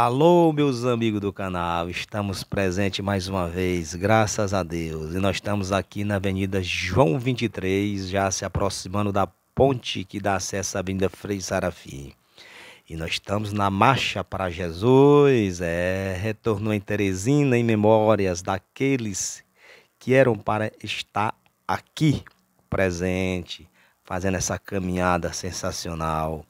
Alô, meus amigos do canal, estamos presentes mais uma vez, graças a Deus. E nós estamos aqui na Avenida João 23, já se aproximando da ponte que dá acesso à Avenida Frei Sarafim. E nós estamos na Marcha para Jesus, é, retornou em Teresina em memórias daqueles que eram para estar aqui presente, fazendo essa caminhada sensacional.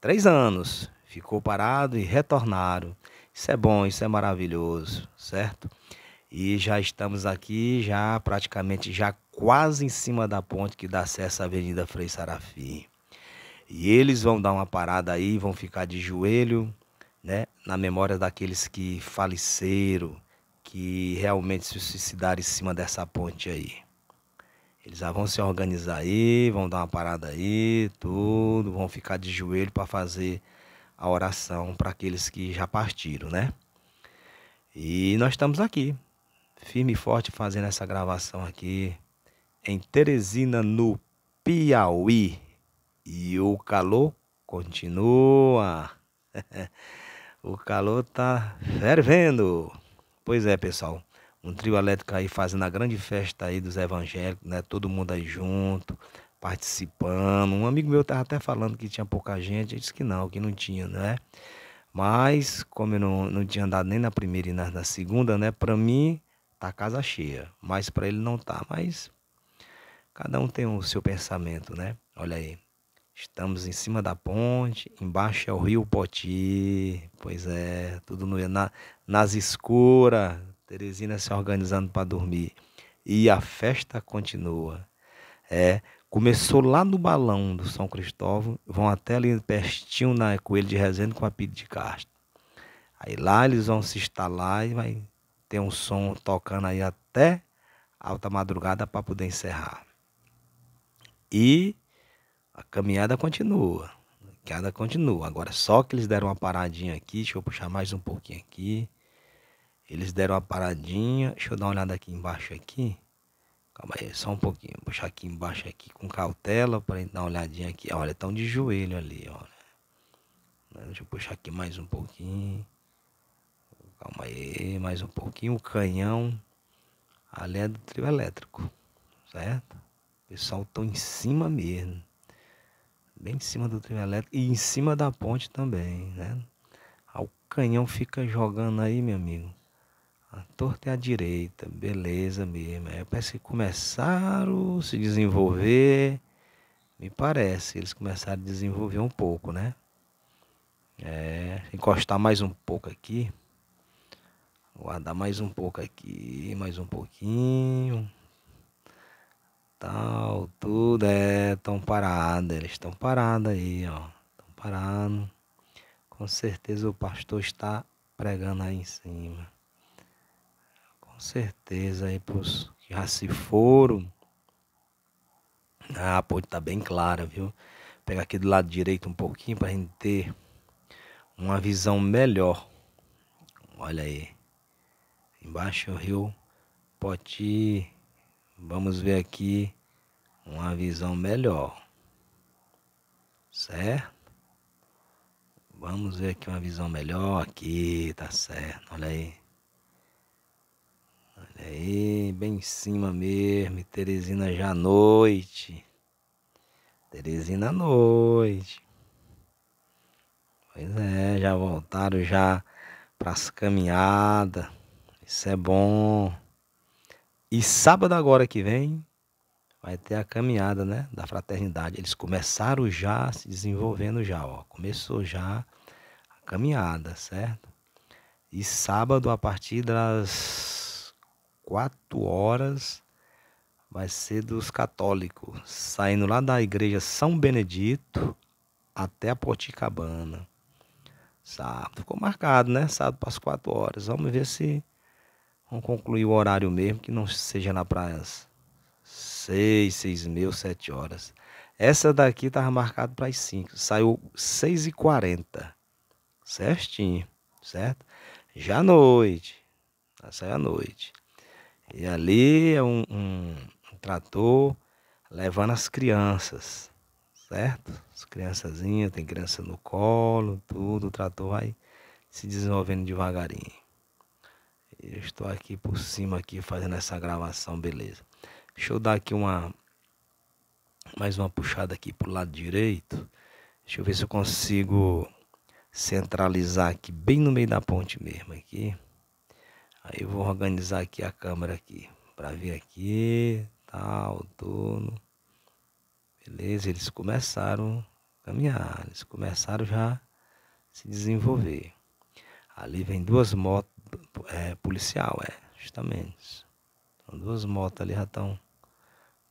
Três anos, ficou parado e retornaram. Isso é bom, isso é maravilhoso, certo? E já estamos aqui, já praticamente, já quase em cima da ponte que dá acesso à Avenida Frei Sarafim. E eles vão dar uma parada aí, vão ficar de joelho, né? Na memória daqueles que faleceram, que realmente se suicidaram em cima dessa ponte aí. Eles já vão se organizar aí, vão dar uma parada aí, tudo, vão ficar de joelho para fazer a oração para aqueles que já partiram, né? E nós estamos aqui, firme e forte, fazendo essa gravação aqui em Teresina, no Piauí. E o calor continua. o calor tá fervendo. Pois é, pessoal. Um trio elétrico aí fazendo a grande festa aí dos evangélicos, né? Todo mundo aí junto, participando. Um amigo meu estava até falando que tinha pouca gente, eu disse que não, que não tinha, né? Mas, como eu não, não tinha andado nem na primeira e na, na segunda, né? Para mim, tá casa cheia, mas para ele não tá. Mas cada um tem o seu pensamento, né? Olha aí. Estamos em cima da ponte, embaixo é o rio Poti. Pois é, tudo no, na, nas escuras. Teresina se organizando para dormir. E a festa continua. É, Começou lá no balão do São Cristóvão, vão até ali pertinho na Coelho de Resende com a Pide de Castro. Aí lá eles vão se instalar e vai ter um som tocando aí até alta madrugada para poder encerrar. E a caminhada continua. A caminhada continua. Agora só que eles deram uma paradinha aqui, deixa eu puxar mais um pouquinho aqui. Eles deram uma paradinha, deixa eu dar uma olhada aqui embaixo aqui. Calma aí, só um pouquinho. Vou puxar aqui embaixo aqui com cautela para dar uma olhadinha aqui. Olha, estão de joelho ali, olha. Né, deixa eu puxar aqui mais um pouquinho. Calma aí, mais um pouquinho. O canhão ali é do trio elétrico, certo? O pessoal estão em cima mesmo. Bem em cima do trio elétrico e em cima da ponte também, né? O canhão fica jogando aí, meu amigo. A torta é a direita, beleza mesmo. É parece que começaram a se desenvolver. Me parece, eles começaram a desenvolver um pouco, né? É, encostar mais um pouco aqui. Guardar mais um pouco aqui, mais um pouquinho. Tal, tudo é tão parado, eles estão parados aí, ó. Estão parando. Com certeza o pastor está pregando aí em cima com certeza aí pros que já se foram. Ah, pô, tá bem clara, viu? Pega aqui do lado direito um pouquinho a gente ter uma visão melhor. Olha aí. Embaixo o rio Poti. Vamos ver aqui uma visão melhor. Certo? Vamos ver aqui uma visão melhor aqui, tá certo. Olha aí aí, bem em cima mesmo. Teresina já à noite. Teresina à noite. Pois é, já voltaram já pras caminhadas. Isso é bom. E sábado agora que vem vai ter a caminhada, né, da fraternidade. Eles começaram já se desenvolvendo já, ó. Começou já a caminhada, certo? E sábado a partir das quatro horas vai ser dos católicos, saindo lá da igreja São Benedito até a Porticabana. Sábado, ficou marcado, né? Sábado para as quatro horas. Vamos ver se vamos concluir o horário mesmo, que não seja na praia, às seis, seis mil, sete horas. Essa daqui estava marcada para as cinco, saiu seis e quarenta, certinho, certo? Já à noite, saiu à noite. E ali é um, um, trator levando as crianças, certo? As criançazinhas, tem criança no colo, tudo, o trator vai se desenvolvendo devagarinho. Eu estou aqui por cima aqui fazendo essa gravação, beleza. Deixa eu dar aqui uma mais uma puxada aqui pro lado direito. Deixa eu ver se eu consigo centralizar aqui bem no meio da ponte mesmo aqui. Aí vou organizar aqui a câmera aqui. Pra vir aqui, tal, dono. Beleza, eles começaram a caminhar. Eles começaram já a se desenvolver. Ali vem duas motos, é, policial, é, justamente. Então, duas motos ali já estão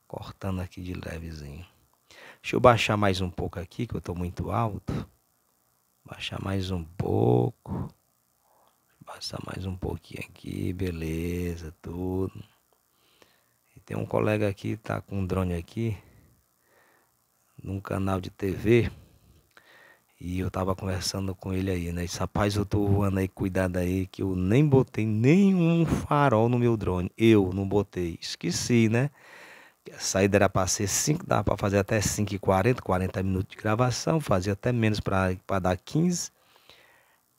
cortando aqui de levezinho. Deixa eu baixar mais um pouco aqui, que eu estou muito alto. Baixar mais um pouco. Passar mais um pouquinho aqui, beleza, tudo. E tem um colega aqui, tá com um drone aqui, num canal de TV. E eu tava conversando com ele aí, né? Disse, rapaz, eu tô voando aí, cuidado aí, que eu nem botei nenhum farol no meu drone. Eu não botei, esqueci, né? A saída era para ser 5, dava para fazer até 5 e 40, 40 minutos de gravação, fazia até menos para dar 15.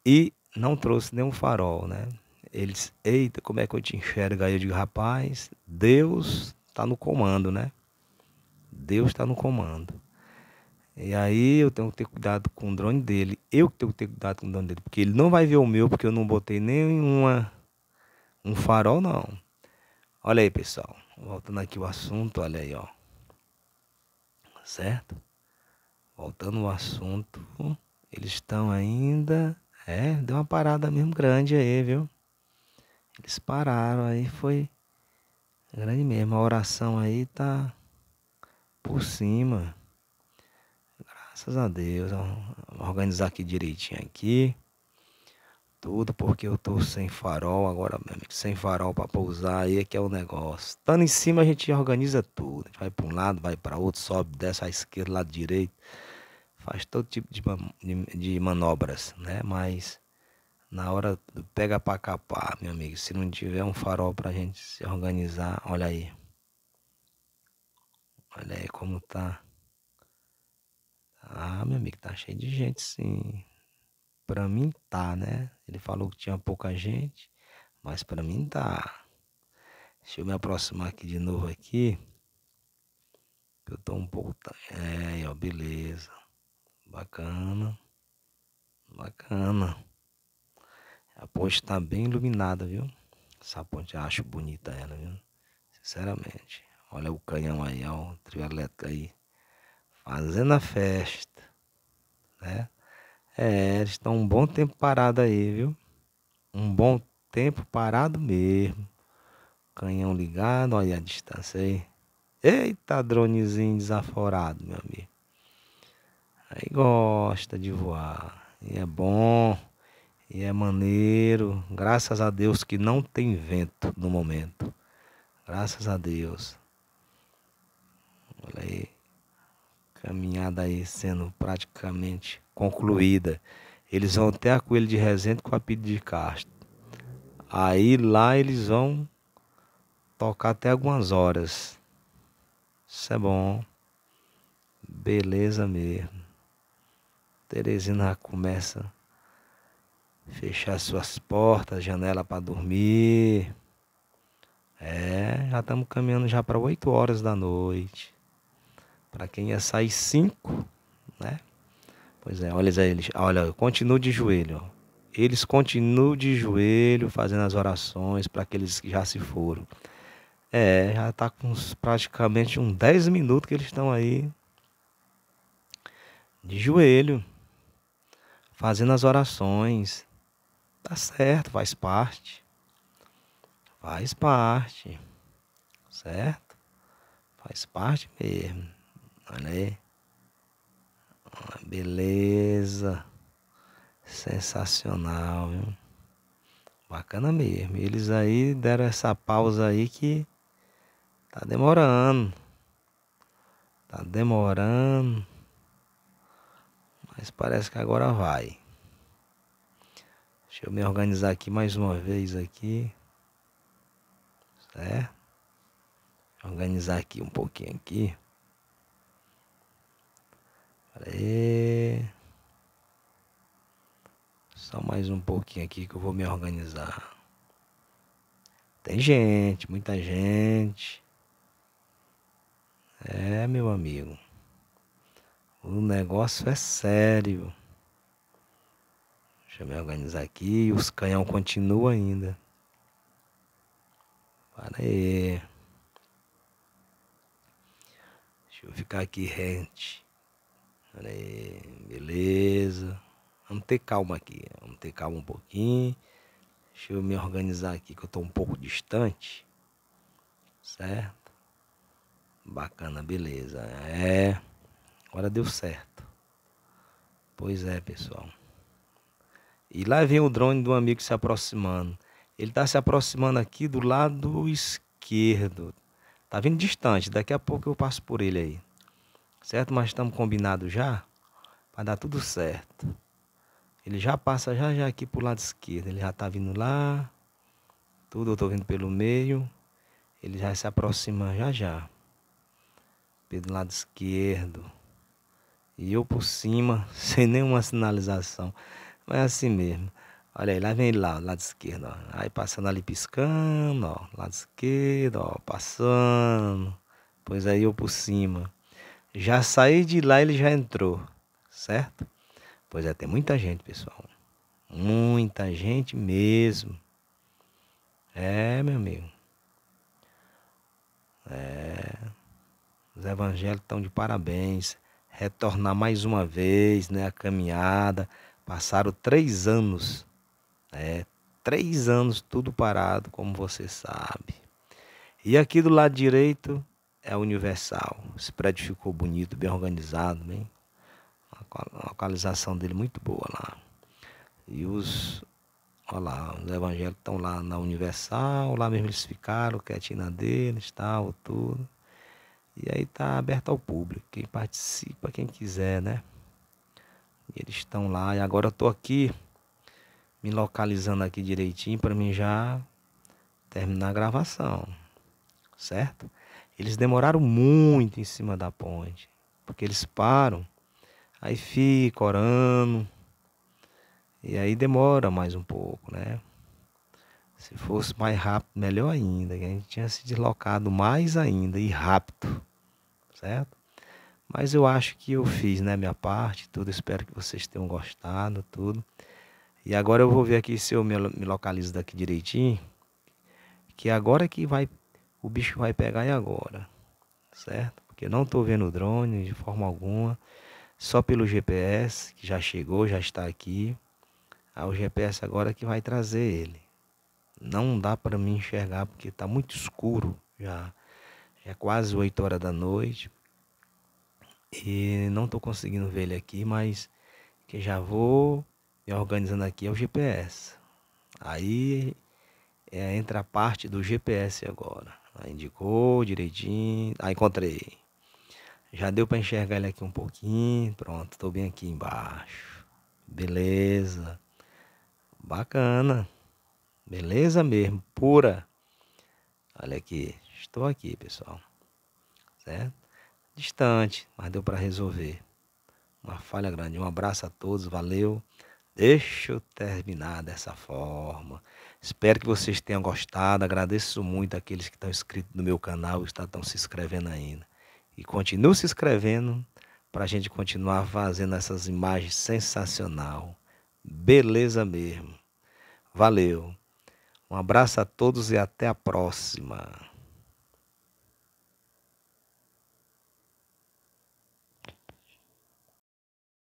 E não trouxe nenhum farol, né? Eles, eita, como é que eu te enxergo? Aí eu digo, rapaz, Deus está no comando, né? Deus está no comando. E aí eu tenho que ter cuidado com o drone dele. Eu que tenho que ter cuidado com o drone dele, porque ele não vai ver o meu, porque eu não botei nenhuma um farol não. Olha aí, pessoal. Voltando aqui o assunto, olha aí, ó. Certo? Voltando ao assunto, eles estão ainda é, deu uma parada mesmo grande aí, viu? Eles pararam aí, foi grande mesmo. A oração aí tá por cima. Graças a Deus. Vamos organizar aqui direitinho aqui. Tudo porque eu tô sem farol agora mesmo. Sem farol para pousar aí é que é o negócio. Estando em cima a gente organiza tudo. A gente vai para um lado, vai para outro, sobe, desce à esquerda, lado direito faz todo tipo de, de, de manobras, né? Mas na hora do pega para capar, meu amigo, se não tiver um farol para a gente se organizar, olha aí. Olha aí como tá. Ah, meu amigo, tá cheio de gente sim. Pra mim tá, né? Ele falou que tinha pouca gente, mas pra mim tá. Deixa eu me aproximar aqui de novo aqui. Eu tô um pouco. É, ó, beleza. Bacana. Bacana. A ponte tá bem iluminada, viu? Essa ponte eu acho bonita ela, viu? Sinceramente. Olha o canhão aí, ó, o trio elétrico aí. Fazendo a festa. Né? É, eles estão um bom tempo parado aí, viu? Um bom tempo parado mesmo. Canhão ligado, olha a distância aí. Eita, dronezinho desaforado, meu amigo. Aí gosta de voar. E é bom. E é maneiro. Graças a Deus que não tem vento no momento. Graças a Deus. Olha aí. Caminhada aí sendo praticamente concluída. Eles vão até a Coelho de Resende com a Pide de Castro. Aí lá eles vão tocar até algumas horas. Isso é bom. Beleza mesmo. Teresina começa a fechar suas portas, janela para dormir. É, já estamos caminhando já para 8 horas da noite. Para quem ia sair 5, né? Pois é, olha eles, olha, continua continuo de joelho. Ó. Eles continuam de joelho fazendo as orações para aqueles que já se foram. É, já está com praticamente uns 10 minutos que eles estão aí de joelho fazendo as orações. Tá certo, faz parte. Faz parte. Certo? Faz parte mesmo. Olha aí. Beleza. Sensacional, viu? Bacana mesmo. Eles aí deram essa pausa aí que tá demorando. Tá demorando mas parece que agora vai. Deixa eu me organizar aqui mais uma vez aqui. Certo? Organizar aqui um pouquinho aqui. Pera aí. Só mais um pouquinho aqui que eu vou me organizar. Tem gente, muita gente. É, meu amigo. O negócio é sério. Deixa eu me organizar aqui. Os canhão continuam ainda. Para aí. Deixa eu ficar aqui rente. Para aí. Beleza. Vamos ter calma aqui. Vamos ter calma um pouquinho. Deixa eu me organizar aqui que eu estou um pouco distante. Certo? Bacana, beleza. É. Agora deu certo. Pois é, pessoal. E lá vem o drone do amigo se aproximando. Ele está se aproximando aqui do lado esquerdo. Tá vindo distante, daqui a pouco eu passo por ele aí. Certo? Mas estamos combinados já? Vai dar tudo certo. Ele já passa já já aqui pro lado esquerdo. Ele já tá vindo lá. Tudo eu tô vindo pelo meio. Ele já se aproxima já já. Pelo lado esquerdo. E eu por cima, sem nenhuma sinalização. Mas é assim mesmo. Olha aí, lá vem ele lá, lado esquerdo, ó. Aí passando ali piscando, ó. Lado esquerdo, ó, passando. Pois aí eu por cima. Já saí de lá, ele já entrou, certo? Pois é, tem muita gente, pessoal. Muita gente mesmo. É, meu amigo. É. Os evangélicos estão de parabéns retornar mais uma vez né, a caminhada. Passaram três anos, né, três anos tudo parado, como você sabe. E aqui do lado direito é a Universal. Esse prédio ficou bonito, bem organizado, bem. A localização dele muito boa lá. E os, olha lá, os evangélicos estão lá na Universal, lá mesmo eles ficaram, quietinho na deles, tal, tudo. E aí está aberto ao público, quem participa, quem quiser, né? E eles estão lá e agora eu tô aqui me localizando aqui direitinho para mim já terminar a gravação, certo? Eles demoraram muito em cima da ponte, porque eles param, aí fica orando, e aí demora mais um pouco, né? Se fosse mais rápido, melhor ainda, a gente tinha se deslocado mais ainda e rápido certo? Mas eu acho que eu fiz, né, minha parte, tudo. Espero que vocês tenham gostado, tudo. E agora eu vou ver aqui se eu me localizo daqui direitinho, que agora que vai o bicho vai pegar e agora, certo? Porque eu não estou vendo o drone de forma alguma, só pelo GPS que já chegou, já está aqui. Ah, o GPS agora que vai trazer ele. Não dá para me enxergar porque está muito escuro já. É quase 8 horas da noite. E não estou conseguindo ver ele aqui, mas que já vou me organizando aqui é o GPS. Aí é, entra a parte do GPS agora. Aí indicou direitinho. Aí encontrei. Já deu para enxergar ele aqui um pouquinho. Pronto, estou bem aqui embaixo. Beleza. Bacana. Beleza mesmo, pura. Olha aqui. Estou aqui, pessoal. Certo? Distante, mas deu para resolver. Uma falha grande. Um abraço a todos, valeu. Deixa eu terminar dessa forma. Espero que vocês tenham gostado. Agradeço muito aqueles que estão inscritos no meu canal e estão se inscrevendo ainda. E continuem se inscrevendo para a gente continuar fazendo essas imagens sensacional. Beleza mesmo. Valeu. Um abraço a todos e até a próxima.